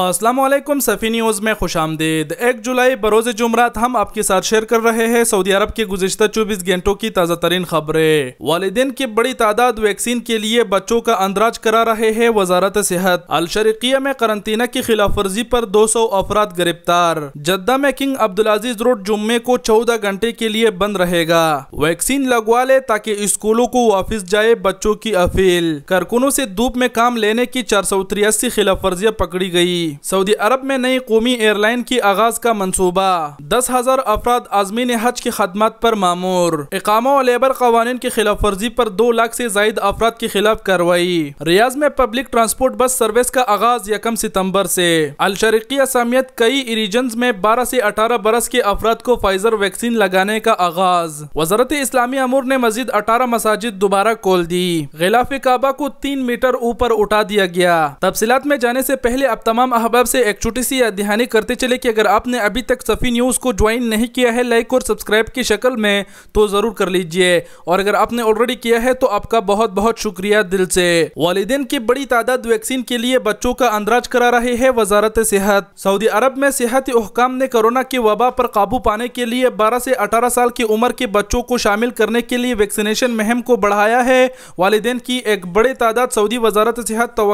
Aslam सफ़ी news में खुश आमदीद एक जुलाई बरोज़ जुमरात हम आपके साथ शेयर कर रहे हैं सऊदी अरब के गुजशत चौबीस घंटों की ताज़ा तरीन खबरें वालदेन की बड़ी तादाद वैक्सीन के लिए बच्चों का अंदराज करा रहे हैं वजारत सेहत अलशरकिया में करंतना की खिलाफ वर्जी पर दो सौ अफराद गिरफ्तार जद्दा में किंग अब्दुल अजीज रोड जुम्मे को चौदह घंटे के लिए बंद रहेगा वैक्सीन लगवा ले ताकि स्कूलों को वापिस जाए बच्चों की अपील कारकुनों से धूप में काम लेने की चार सौ तिरासी खिलाफ वर्जियाँ पकड़ी गयी सऊदी अरब में नई कौमी एयरलाइन की आगाज का मनसूबा दस हजार अफराद आजमीन हज की खदमत पर मामूर इकामा और लेबर कवानीन की खिलाफ वर्जी पर दो लाख से जायद अफराद के खिलाफ कार्रवाई रियाज में पब्लिक ट्रांसपोर्ट बस सर्विस का आगाज यकम सितम्बर से अलशरकिया समेत कई रीजन में बारह से अठारह बरस के अफराद को फाइजर वैक्सीन लगाने का आगाज वजारत इस्लामी अमूर ने मजीद अठारह मसाजिद दोबारा खोल दी गिलाफ काबा को तीन मीटर ऊपर उठा दिया गया तफसीत में जाने से पहले अब तमाम अहबाब से एक छोटी सी ध्यानी करते चले कि अगर आपने अभी तक सफ़ी न्यूज़ को ज्वाइन नहीं किया है लाइक और सब्सक्राइब की शक्ल में तो ज़रूर कर लीजिए और अगर आपने ऑलरेडी किया है तो आपका बहुत बहुत शुक्रिया दिल से वालदेन की बड़ी तादाद वैक्सीन के लिए बच्चों का अंदराज करा रही है वजारत सेहत सऊदी अरब में सेहती हुकाम ने कोरोना की वबा पर काबू पाने के लिए बारह से अठारह साल की उम्र के बच्चों को शामिल करने के लिए वैक्सीनेशन मुहिम को बढ़ाया है वालदेन की एक बड़ी तादाद सऊदी वजारत सेहत तो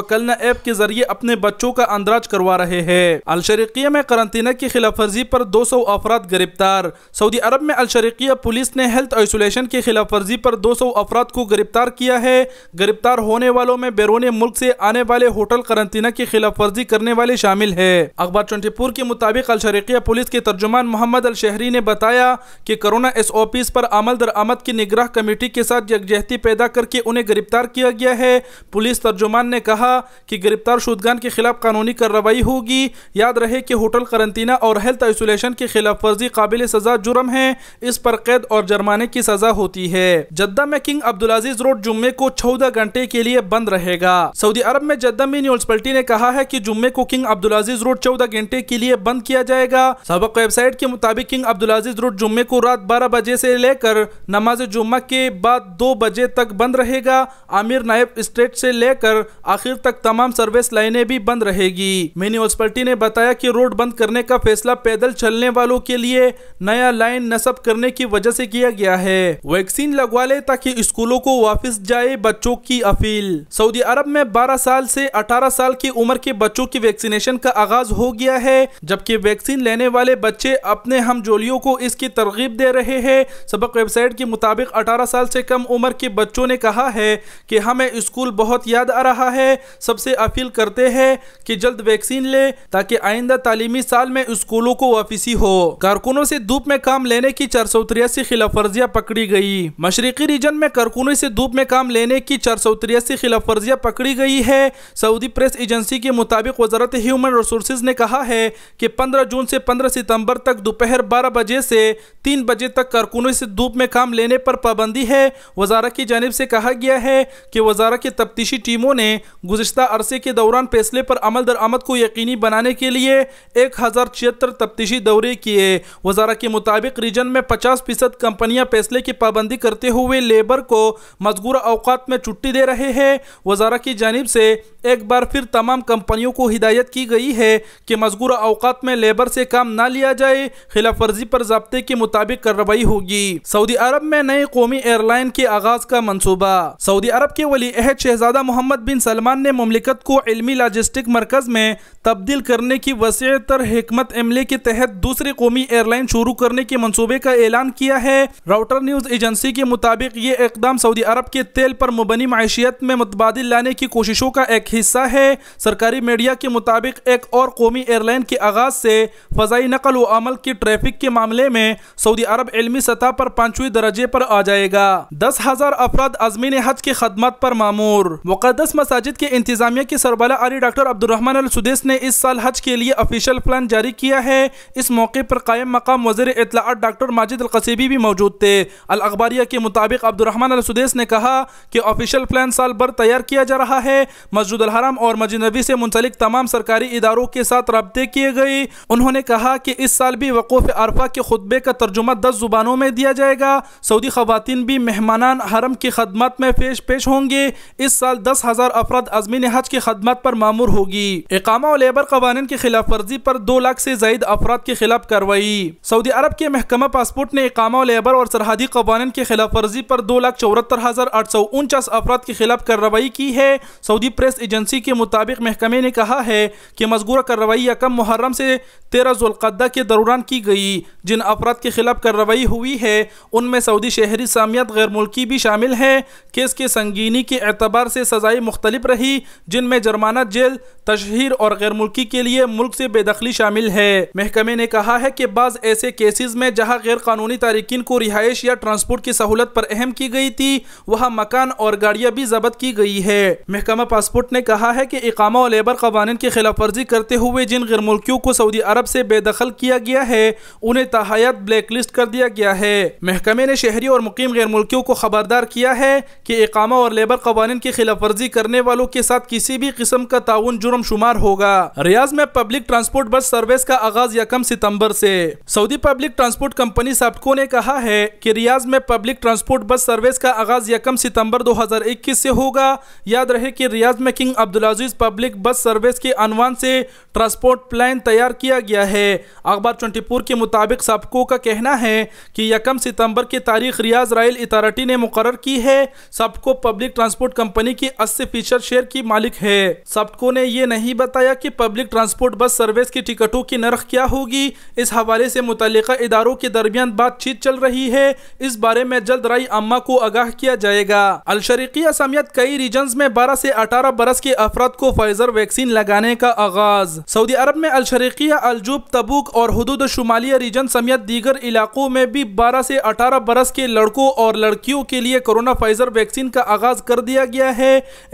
ऐप के जरिए अपने बच्चों का अंदराज जाँच करवा रहे हैं अलशरकिया में करंतना की खिलाफ वर्जी पर दो सौ अफराद गिरफ्तार सऊदी अरब में अलशरकिया पुलिस ने हेल्थ आइसोलेशन की खिलाफ वर्जी पर दो सौ अफराद को गिरफ्तार किया है गिरफ्तार होने वालों में बैरून मुल्क से आने वाले होटल करंतना की खिलाफ वर्जी करने वाले शामिल है अखबार चौंटीपुर के मुताबिक अलशरकिया पुलिस के तर्जुमान मोहम्मद अल शहरी ने बताया की कोरोना एस ओ पी पर अमल दरामद की निगराह कमेटी के साथ यकजहती पैदा करके उन्हें गिरफ्तार किया गया है पुलिस तर्जुमान ने कहा की गिरफ्तार शुदगान के खिलाफ कानूनी कार्रवाई होगी याद रहे कि होटल करंतना और हेल्थ आइसोलेशन की खिलाफ वर्जी काबिल सजा जुर्म है इस पर कैद और जुर्माने की सजा होती है जद्दा में किंग अब्दुल अजीज रोड जुम्मे को चौदह घंटे के लिए बंद रहेगा सऊदी अरब में जद्दा म्यूनसिपल्टी म्यूनसिपलिटी ने कहा है की जुम्मे को किंग अब्दुल अजीज रोड चौदह घंटे के लिए बंद किया जाएगा सबक वेबसाइट के मुताबिक किंग अब्दुल अजीज रोड जुम्मे को रात बारह बजे ऐसी लेकर नमाज जुम्मा के बाद दो बजे तक बंद रहेगा आमिर नायब स्टेट से लेकर आखिर तक तमाम सर्विस लाइनें भी बंद रहेगी म्यूनिसपलिटी ने बताया कि रोड बंद करने का फैसला पैदल चलने वालों के लिए नया लाइन नस्ब करने की वजह से किया गया है वैक्सीन लगवा ले ताकि स्कूलों को वापस जाए बच्चों की अपील सऊदी अरब में बारह साल ऐसी अठारह साल की उम्र के बच्चों की वैक्सीनेशन का आगाज हो गया है जबकि वैक्सीन लेने वाले बच्चे अपने हम जोलियों को इसकी तरगीब दे रहे हैं सबक वेबसाइट के मुताबिक 18 साल से कम उम्र के बच्चों ने कहा है कि हमें स्कूल बहुत याद आ रहा है सबसे अपील करते हैं कि जल्द वैक्सीन ले ताकि आइंदा तालीमी साल में स्कूलों को वापसी हो कारकुनों से धूप में काम लेने की चार सौ तिरासी खिलाफ वर्जियाँ पकड़ी गयी मशरकी रीजन में कारकुनों से धूप में काम लेने की चार सौ तिरासी खिलाफ वर्जियाँ पकड़ी गई है सऊदी प्रेस एजेंसी के मुताबिक वजारत ह्यूमन रिसोर्स ने कहा है की पंद्रह जून ऐसी पंद्रह सितम्बर तक दोपहर बारह बजे ऐसी तीन बजे तक कारकुनों से धूप में काम लेने पर पाबंदी है वजारा की जानब ऐसी कहा गया है की वजारा की तफ्तीशी टीमों ने गुजशत अरसे के दौरान फैसले पर अमल दरामद सलामत को यकीनी बनाने के लिए एक हज़ार छिहत्तर तफ्तीशी दौरे किए वजारा के मुताबिक रीजन में पचास फीसद कंपनियाँ फैसले की पाबंदी करते हुए लेबर को मजगूर अवकात में छुट्टी दे रहे हैं वजारा की जानब से एक बार फिर तमाम कंपनियों को हिदायत की गई है कि मजगूर अवकात में लेबर से काम ना लिया जाए खिलाफ वर्जी पर जब्ते के मुताबिक कार्रवाई होगी सऊदी अरब में नए कौमी एयरलाइन के आगाज का मनसूबा सऊदी अरब के वली अहद शहजादा मोहम्मद बिन सलमान ने ममलिकत को इलमी लॉजिस्टिक मरकज में में तब्दील करने की वसी तर हमत अमले के तहत दूसरी कौमी एयरलाइन शुरू करने के मनसूबे का ऐलान किया है राउटर न्यूज़ एजेंसी के मुताबिक ये इकदाम सऊदी अरब के तेल पर मुबनी मैशियत में मुतबाद लाने की कोशिशों का एक हिस्सा है सरकारी मीडिया के मुताबिक एक और कौमी एयरलाइन के आगाज़ से फ़जाई नकल व अमल की ट्रैफिक के मामले में सऊदी अरब इलमी सतह पर पांचवी दर्जे पर आ जाएगा दस हज़ार अफराद अजमीन हज की खदमत पर मामूर मुकदस मसाजिद के इंतजामिया के सरबला अली डॉक्टर अब्दुलरहमान सुदेश ने इस साल हज के लिए ऑफिशियल प्लान जारी किया है इस मौके पर कायम मकाम वजीर इतला डॉक्टर माजिद अलकसीबी भी मौजूद थे अल अखबारिया के मुताबिक अब्दुलरहमान अल सुदेश ने कहा कि ऑफिशियल प्लान साल भर तैयार किया जा रहा है मस्जिद अलहराम और मस्जिद नबी से मुंसलिक तमाम सरकारी इदारों के साथ रबते किए गए उन्होंने कहा कि इस साल भी वकूफ़ अरफा के खुतबे का तर्जुमा दस जुबानों में दिया जाएगा सऊदी खवतिन भी मेहमानान हरम की खदमत में पेश पेश होंगे इस साल दस हज़ार अफराद अजमीन हज की खदमत पर मामूर होगी एक इकामा और लेबर कवानीन की खिलाफ वर्जी पर दो लाख से जायद अफराद के खिलाफ कार्रवाई सऊदी अरब के महकमा पासपोर्ट ने इकामा लेबर और सरहदी कवानीन की खिलाफ वर्जी पर दो लाख चौहत्तर हजार आठ सौ उनचास अफराद के खिलाफ कार्रवाई की है सऊदी प्रेस एजेंसी के मुताबिक महकमे ने कहा है कि मजगूर कार्रवाई यकम मुहर्रम से तेरह जुल्कदा के दौरान की गई जिन अफराद के खिलाफ कार्रवाई हुई है उनमें सऊदी शहरी सामियत गैर मुल्की भी शामिल है केस के संगीनी के एतबार से सजाई मुख्तलिफ रही जिनमें जुर्माना जेल तशहर कश्मीर और गैर मुल्की के लिए मुल्क से बेदखली शामिल है महकमे ने कहा है की बाज ऐसे केसेज में जहाँ गैर कानूनी तारकिन को रिहाइश या ट्रांसपोर्ट की सहूलत पर अहम की गई थी वहाँ मकान और गाड़ियाँ भी जब्त की गई है महकमा पासपोर्ट ने कहा है की इकामा और लेबर कवानीन की खिलाफ वर्जी करते हुए जिन गैर मुल्कियों को सऊदी अरब से बेदखल किया गया है उन्हें तहायत ब्लैक लिस्ट कर दिया गया है महकमे ने शहरी और मुकीम गैर मुल्कियों को खबरदार किया है कि इकामा और लेबर कवानीन की खिलाफ वर्जी करने वालों के साथ किसी भी किस्म का ताउन जुर्म शुमार होगा रियाज में पब्लिक ट्रांसपोर्ट बस सर्विस का आगाज यकम सितंबर से सऊदी पब्लिक ट्रांसपोर्ट कंपनी सबको ने कहा है कि रियाज में पब्लिक ट्रांसपोर्ट बस सर्विस का आगाज यकम सितंबर 2021 से होगा याद रहे कि रियाज में किंग अजीज पब्लिक बस सर्विस के अनवान से ट्रांसपोर्ट प्लान तैयार किया गया है अखबार चौंटीपुर के मुताबिक सबको का कहना है कि यकम सितंबर की तारीख रियाज राइल अथॉरिटी ने मुकर की है सबको पब्लिक ट्रांसपोर्ट कंपनी की अस्सी फीसद शेयर की मालिक है सबको ने ये नहीं बता बताया कि पब्लिक ट्रांसपोर्ट बस सर्विस की टिकटों की नरख क्या होगी इस हवाले से मुतल इदारों के दरमियान बातचीत चल रही है इस बारे में जल्द राय अम्मा को आगाह किया जाएगा अलशरकिया समेत कई रीजन में बारह ऐसी अठारह बरस के अफराद को फाइजर वैक्सीन लगाने का आगाज सऊदी अरब में अलशरकिया अलजूब तबुक और हदूद शुमालिया रीजन समेत दीगर इलाकों में भी बारह ऐसी अठारह बरस के लड़कों और लड़कियों के लिए कोरोना फाइजर वैक्सीन का आगाज कर दिया गया है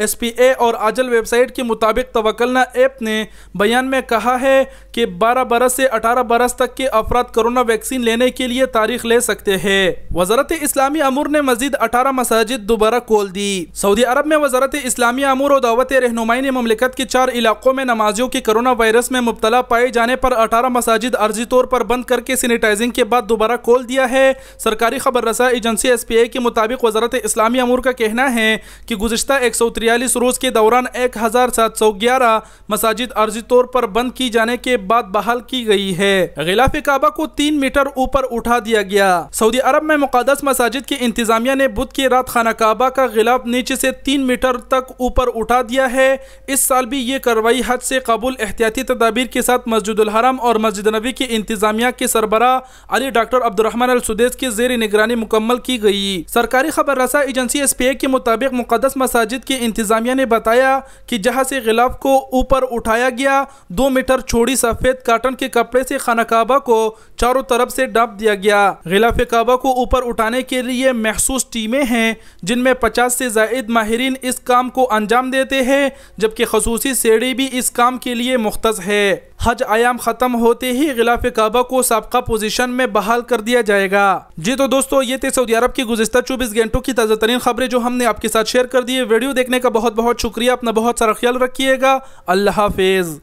एस पी ए और आजल वेबसाइट के मुताबिक तवकलना ऐप ने बयान में कहा है कि 12 बरस से 18 बरस तक के अफराद कोरोना वैक्सीन लेने के लिए तारीख ले सकते हैं वजारत इस्लामी अमूर ने मजीद 18 मसाजिद दोबारा खोल दी सऊदी अरब में वजारत इस्लामी अमूर और दावत रहनुमाई ने ममलिकत के चार इलाकों में नमाजियों के कोरोना वायरस में मुबतला पाए जाने पर अठारह मसाजिद अर्जी तौर पर बंद करके सैनिटाइजिंग के बाद दोबारा खोल दिया है सरकारी खबर रसा एजेंसी एस पी आई के मुताबिक वजारत इस्लामी अमूर का कहना है कि गुजशत एक सौ तिरयालीस रोज के दौरान एक हजार सात सौ ग्यारह मसाजिद अर्जी तौर पर बंद की जाने के बाद बहाल की गई है गिलाफ काबा को तीन मीटर ऊपर उठा दिया गया सऊदी अरब में मुकदस मसाजिद की इंतजामिया ने बुध की रात खाना काबा का गिलाफ नीचे से तीन मीटर तक ऊपर उठा दिया है इस साल भी ये कार्रवाई हद से कबूल एहतियाती तदाबीर के साथ मस्जिद हरम और मस्जिद नबी की इंतजामिया के सरबरा अली डॉक्टर अब्दुलरहमान अल सुदेश की जेर निगरानी मुकम्मल की गई सरकारी खबर रसा एजेंसी एस पी ए के मुताबिक मुकदस मसाजिद की इंतजामिया ने बताया कि जहाँ से गिलाफ को ऊपर उठाया गया दो मीटर छोड़ी सफेद काटन के कपड़े से खाना काबा को चारों तरफ से डब दिया गया गिलाफ काबा को ऊपर उठाने के लिए महसूस टीमें हैं जिनमें पचास से जायद माहरीन इस काम को अंजाम देते हैं जबकि खसूसी सीढ़ी भी इस काम के लिए मुख्त है हज आयाम खत्म होते ही गिलाफ काबा को सबका पोजीशन में बहाल कर दिया जाएगा जी तो दोस्तों ये थे सऊदी अरब की गुजस्तर चौबीस घंटों की ताज़ा तरीन खबरें जो हमने आपके साथ शेयर कर दी है वीडियो देखने का बहुत बहुत शुक्रिया अपना बहुत सारा ख्याल रखिएगा अल्लाह हाफिज़